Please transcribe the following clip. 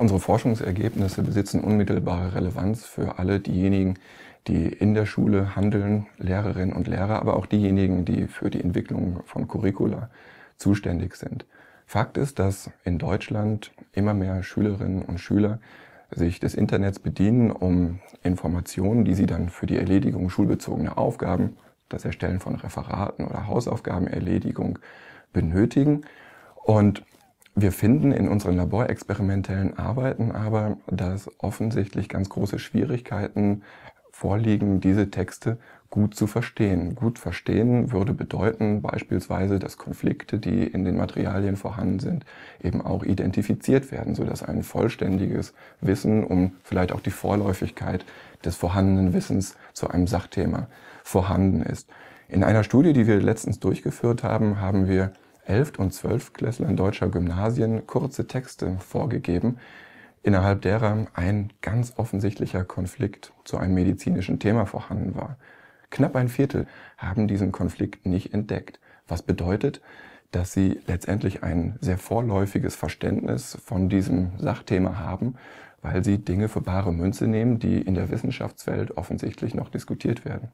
Unsere Forschungsergebnisse besitzen unmittelbare Relevanz für alle diejenigen, die in der Schule handeln, Lehrerinnen und Lehrer, aber auch diejenigen, die für die Entwicklung von Curricula zuständig sind. Fakt ist, dass in Deutschland immer mehr Schülerinnen und Schüler sich des Internets bedienen, um Informationen, die sie dann für die Erledigung schulbezogener Aufgaben, das Erstellen von Referaten oder Hausaufgabenerledigung benötigen. Und wir finden in unseren laborexperimentellen Arbeiten aber, dass offensichtlich ganz große Schwierigkeiten vorliegen, diese Texte gut zu verstehen. Gut verstehen würde bedeuten beispielsweise, dass Konflikte, die in den Materialien vorhanden sind, eben auch identifiziert werden, sodass ein vollständiges Wissen um vielleicht auch die Vorläufigkeit des vorhandenen Wissens zu einem Sachthema vorhanden ist. In einer Studie, die wir letztens durchgeführt haben, haben wir Elft- und Zwölftklässlern deutscher Gymnasien kurze Texte vorgegeben, innerhalb derer ein ganz offensichtlicher Konflikt zu einem medizinischen Thema vorhanden war. Knapp ein Viertel haben diesen Konflikt nicht entdeckt, was bedeutet, dass sie letztendlich ein sehr vorläufiges Verständnis von diesem Sachthema haben, weil sie Dinge für bare Münze nehmen, die in der Wissenschaftswelt offensichtlich noch diskutiert werden.